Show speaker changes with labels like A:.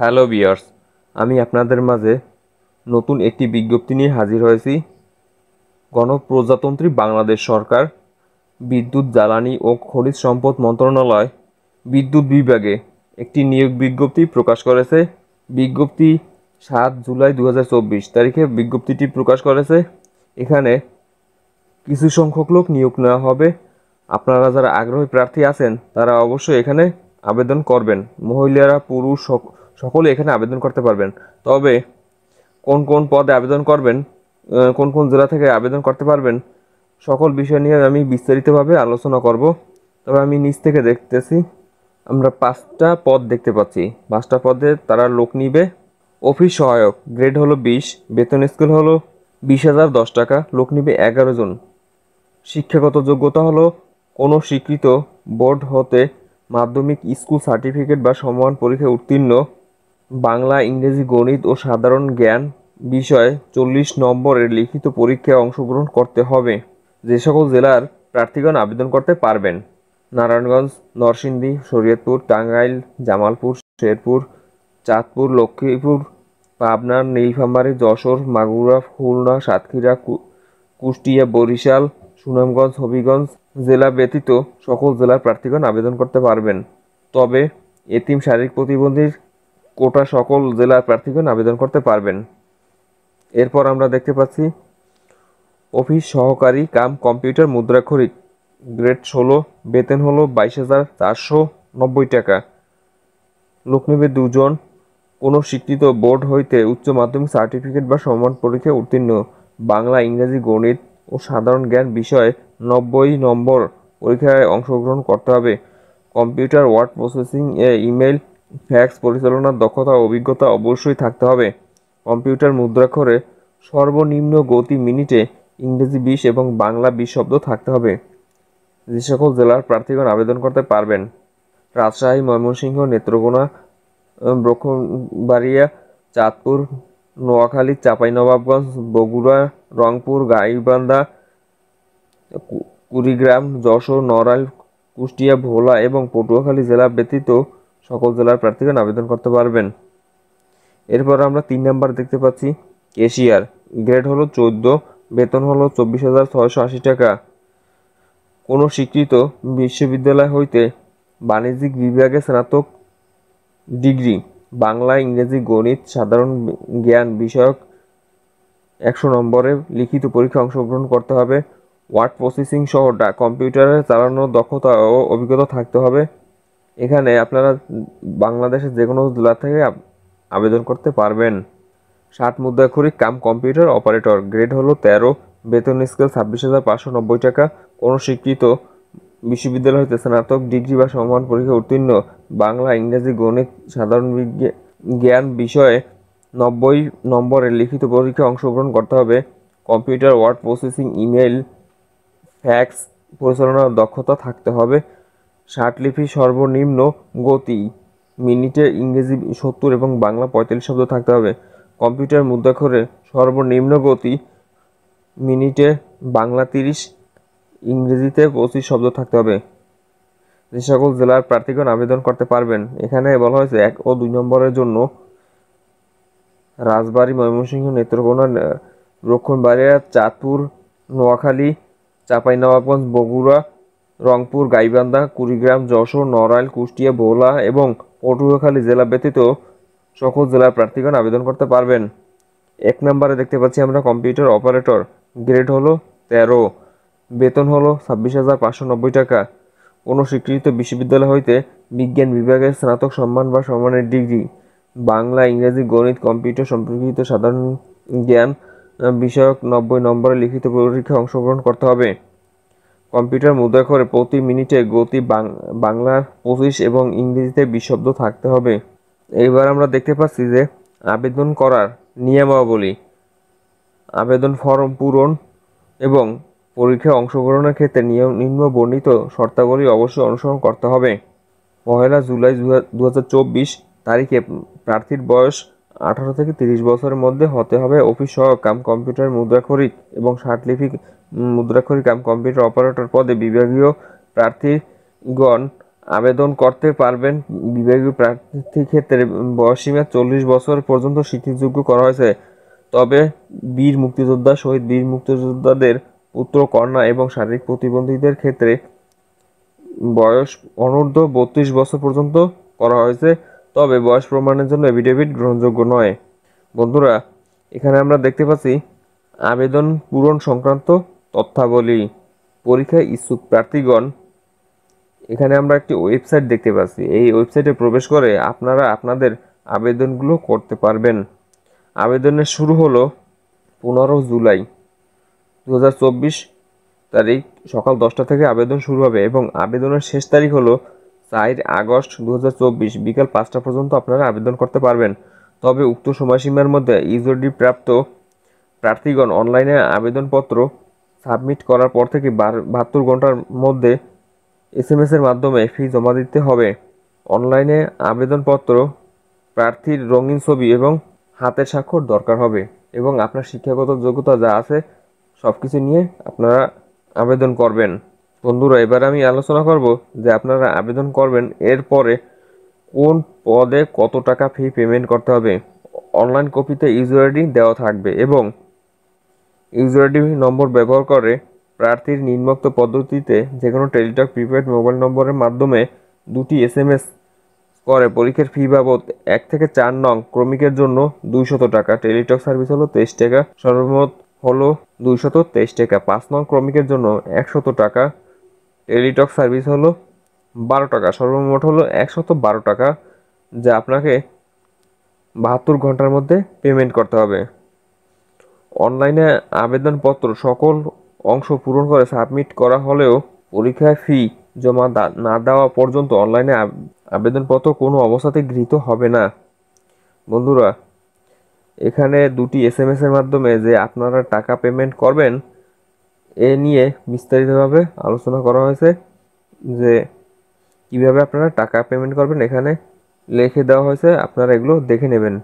A: hello বিয়ার্স আমি আপনাদের মাঝে নতুন একটি বিজ্ঞপ্তি নিয়ে হাজির হয়েছি গণপ্রজাতন্ত্রী বাংলাদেশ সরকার বিদ্যুৎ জ্বালানি ও খনিজ সম্পদ মন্ত্রণালয় বিদ্যুৎ বিভাগে একটি নিয়োগ বিজ্ঞপ্তি প্রকাশ করেছে বিজ্ঞপ্তি সাত জুলাই দু তারিখে বিজ্ঞপ্তিটি প্রকাশ করেছে এখানে কিছু সংখ্যক লোক নিয়োগ নেওয়া হবে আপনারা যারা আগ্রহী প্রার্থী আছেন তারা অবশ্যই এখানে আবেদন করবেন মহিলারা পুরুষ সকলে এখানে আবেদন করতে পারবেন তবে কোন কোন পদে আবেদন করবেন কোন কোন জেলা থেকে আবেদন করতে পারবেন সকল বিষয় নিয়ে আমি বিস্তারিতভাবে আলোচনা করব তবে আমি নিচ থেকে দেখতেছি আমরা পাঁচটা পদ দেখতে পাচ্ছি পাঁচটা পদে তারা লোক নিবে অফিস সহায়ক গ্রেড হলো বিশ বেতন স্কেল হলো বিশ হাজার দশ টাকা লোক নিবে এগারো জন শিক্ষাগত যোগ্যতা হলো কোনো স্বীকৃত বোর্ড হতে মাধ্যমিক স্কুল সার্টিফিকেট বা সমান পরীক্ষায় উত্তীর্ণ বাংলা ইংরেজি গণিত ও সাধারণ জ্ঞান বিষয়ে চল্লিশ নম্বরের লিখিত পরীক্ষায় অংশগ্রহণ করতে হবে যে সকল জেলার প্রার্থীগণ আবেদন করতে পারবেন নারায়ণগঞ্জ নরসিংদী শরীয়তপুর টাঙ্গাইল জামালপুর শেরপুর চাঁদপুর লক্ষ্মীপুর পাবনা নীলফামারী যশোর মাগুরা খুলনা সাতক্ষীরা কুষ্টিয়া বরিশাল সুনামগঞ্জ হবিগঞ্জ জেলা ব্যতীত সকল জেলার প্রার্থীগণ আবেদন করতে পারবেন তবে এতিম শারীরিক প্রতিবন্ধীর কোটা সকল জেলার প্রার্থীগণ আবেদন করতে পারবেন এরপর আমরা দেখতে পাচ্ছি অফিস সহকারী কাম কম্পিউটার মুদ্রাক্ষরিক গ্রেড ষোলো বেতন হলো বাইশ হাজার চারশো নব্বই টাকা লোক দুজন কোনো স্বীকৃত বোর্ড হইতে উচ্চ মাধ্যমিক সার্টিফিকেট বা সম্মান পরীক্ষায় উত্তীর্ণ বাংলা ইংরাজি গণিত ও সাধারণ জ্ঞান বিষয়ে নব্বই নম্বর পরীক্ষায় অংশগ্রহণ করতে হবে কম্পিউটার ওয়ার্ড প্রসেসিং এ ইমেল ফ্যাক্স পরিচালনার দক্ষতা অভিজ্ঞতা অবশ্যই থাকতে হবে কম্পিউটার মুদ্রাক্ষরে সর্বনিম্ন গতি মিনিটে ইংরেজি বিশ এবং বাংলা বিশ শব্দ থাকতে হবে যে সকল জেলার প্রার্থীগণ আবেদন করতে পারবেন রাজশাহী ময়মনসিংহ নেত্রকোনা ব্রক্ষবাড়িয়া চাঁদপুর নোয়াখালী চাঁপাইনবাবগঞ্জ বগুড়া রংপুর গাইবান্ধা কুড়িগ্রাম যশোর নড়াইল কুষ্টিয়া ভোলা এবং পটুয়াখালী জেলা ব্যতীত সকল জেলার প্রার্থীগণ আবেদন করতে পারবেন এরপর আমরা তিন নাম্বার দেখতে পাচ্ছি এশিয়ার গ্রেড হলো চোদ্দ বেতন হলো চব্বিশ হাজার ছয়শো আশি টাকা কোনো স্বীকৃত বিশ্ববিদ্যালয় হইতে বাণিজ্যিক বিভাগে স্নাতক ডিগ্রি বাংলা ইংরেজি গণিত সাধারণ জ্ঞান বিষয়ক একশো নম্বরে লিখিত পরীক্ষা অংশগ্রহণ করতে হবে ওয়ার্ড প্রসেসিং সহ কম্পিউটারে চালানোর দক্ষতা ও অভিজ্ঞতা থাকতে হবে এখানে আপনারা বাংলাদেশের যে কোনো জেলা থেকে আবেদন করতে পারবেন ষাট মুদ্রাক্ষরিক কাম কম্পিউটার অপারেটর গ্রেড হলো তেরো বেতন স্কেল ছাব্বিশ হাজার পাঁচশো নব্বই টাকা কোনো স্বীকৃত বিশ্ববিদ্যালয় হতে স্নাতক ডিগ্রি বা সমমান পরীক্ষা উত্তীর্ণ বাংলা ইংরেজি গণিত সাধারণ জ্ঞান বিষয়ে নব্বই নম্বরের লিখিত পরীক্ষায় অংশগ্রহণ করতে হবে computer word processing email fax পরিচালনার দক্ষতা থাকতে হবে ষাটলিপি সর্বনিম্ন গতি মিনিটে ইংরেজি সত্তর এবং বাংলা পঁয়তাল্লিশ শব্দ থাকতে হবে কম্পিউটার মুদ্রাক্ষরে সর্বনিম্ন গতি মিনিটে বাংলা তিরিশ ইংরেজিতে পঁচিশ শব্দ থাকতে হবে যে সকল জেলার প্রার্থীগণ আবেদন করতে পারবেন এখানে বলা হয়েছে এক ও দুই নম্বরের জন্য রাজবাড়ী ময়মনসিংহ নেত্রকোনা রক্ষণবাড়িয়া চাতুর নোয়াখালী চাঁপাইনবাবগঞ্জ বগুড়া রংপুর গাইবান্ধা কুড়িগ্রাম যশোর নড়াইল কুষ্টিয়া ভোলা এবং পটুয়াখালী জেলা ব্যতীত সকল জেলার প্রার্থীগণ আবেদন করতে পারবেন এক নম্বরে দেখতে পাচ্ছি আমরা কম্পিউটার অপারেটর গ্রেড হলো তেরো বেতন হলো ছাব্বিশ হাজার পাঁচশো নব্বই টাকা কোনো স্বীকৃত বিশ্ববিদ্যালয় হইতে বিজ্ঞান বিভাগের স্নাতক সম্মান বা সম্মানের ডিগ্রি বাংলা ইংরেজি গণিত কম্পিউটার সম্পর্কিত সাধারণ জ্ঞান বিষয়ক নব্বই নম্বরে লিখিত পরীক্ষায় অংশগ্রহণ করতে হবে কম্পিউটার মুদ্রা করে প্রতি মিনিটে গতি বাংলা পঁচিশ এবং ইংরেজিতে বিশব্দ থাকতে হবে এবার আমরা দেখতে পাচ্ছি যে আবেদন করার নিয়মাবলী আবেদন ফর্ম পূরণ এবং পরীক্ষায় অংশগ্রহণের ক্ষেত্রে নিয়ম নিম্ন বর্ণিত শর্তাবলী অবশ্যই অনুসরণ করতে হবে পহেলা জুলাই দু তারিখে প্রার্থীর বয়স আঠারো থেকে তিরিশ বছরের মধ্যে হতে হবে অফিস সহ কাম কম্পিউটার মুদ্রাক্ষরিক এবং সার্টিফিক মুদ্রাক্ষরিক কাম কম্পিউটার অপারেটর পদে বিভাগীয় প্রার্থীগণ আবেদন করতে পারবেন বিভাগীয় প্রার্থী ক্ষেত্রে বয়সীমা চল্লিশ বছর পর্যন্ত স্বীকৃতিযোগ্য করা হয়েছে তবে বীর মুক্তিযোদ্ধা শহীদ বীর মুক্তিযোদ্ধাদের পুত্র কন্যা এবং শারীরিক প্রতিবন্ধীদের ক্ষেত্রে বয়স অনূর্ধ্ব বত্রিশ বছর পর্যন্ত করা হয়েছে তবে বয়স প্রমাণের জন্য এভিডেভিট গ্রহণযোগ্য নয় বন্ধুরা এখানে আমরা দেখতে পাচ্ছি আবেদন পূরণ সংক্রান্ত তথ্যাবলী পরীক্ষায় ইচ্ছুক প্রার্থীগণ এখানে আমরা একটি ওয়েবসাইট দেখতে পাচ্ছি এই ওয়েবসাইটে প্রবেশ করে আপনারা আপনাদের আবেদনগুলো করতে পারবেন আবেদনের শুরু হলো পনেরো জুলাই দু তারিখ সকাল দশটা থেকে আবেদন শুরু হবে এবং আবেদনের শেষ তারিখ হলো চার আগস্ট দু বিকাল পাঁচটা পর্যন্ত আপনারা আবেদন করতে পারবেন তবে উক্ত সময়সীমার মধ্যে ইজোডি প্রাপ্ত প্রার্থীগণ অনলাইনে আবেদনপত্র সাবমিট করার পর থেকে বাহাত্তর ঘন্টার মধ্যে এস এম এর মাধ্যমে ফি জমা দিতে হবে অনলাইনে আবেদনপত্র প্রার্থীর রঙিন ছবি এবং হাতের স্বাক্ষর দরকার হবে এবং আপনার শিক্ষাগত যোগ্যতা যা আছে সব কিছু নিয়ে আপনারা আবেদন করবেন বন্ধুরা এবার আমি আলোচনা করব যে আপনারা আবেদন করবেন এরপরে কোন পদে কত টাকা ফি পেমেন্ট করতে হবে অনলাইন কপিতে ইউজার আইডি দেওয়া থাকবে এবং ইউজার আইডি নম্বর ব্যবহার করে প্রার্থীর নিম্নোক্ত পদ্ধতিতে যে কোনো টেলিটক প্রিপেড মোবাইল নম্বরের মাধ্যমে দুটি এস এম এস করে পরীক্ষার ফি বাবদ এক থেকে চার নং ক্রমিকের জন্য দুইশত টাকা টেলিটক সার্ভিস হলো তেইশ টাকা সর্বমোট হলো দুইশত তেইশ টাকা পাঁচ নং ক্রমিকের জন্য একশত টাকা এলিটক সার্ভিস হলো বারো টাকা সর্বমোট হলো একশত বারো টাকা যা আপনাকে বাহাত্তর ঘন্টার মধ্যে পেমেন্ট করতে হবে অনলাইনে আবেদনপত্র সকল অংশ পূরণ করে সাবমিট করা হলেও পরীক্ষায় ফি জমা না দেওয়া পর্যন্ত অনলাইনে আবেদনপত্র কোনো অবস্থাতে গৃহীত হবে না বন্ধুরা এখানে দুটি এস এম এর মাধ্যমে যে আপনারা টাকা পেমেন্ট করবেন এ নিয়ে বিস্তারিতভাবে আলোচনা করা হয়েছে যে কিভাবে আপনারা টাকা পেমেন্ট করবেন এখানে লিখে দেওয়া হয়েছে আপনারা এগুলো দেখে নেবেন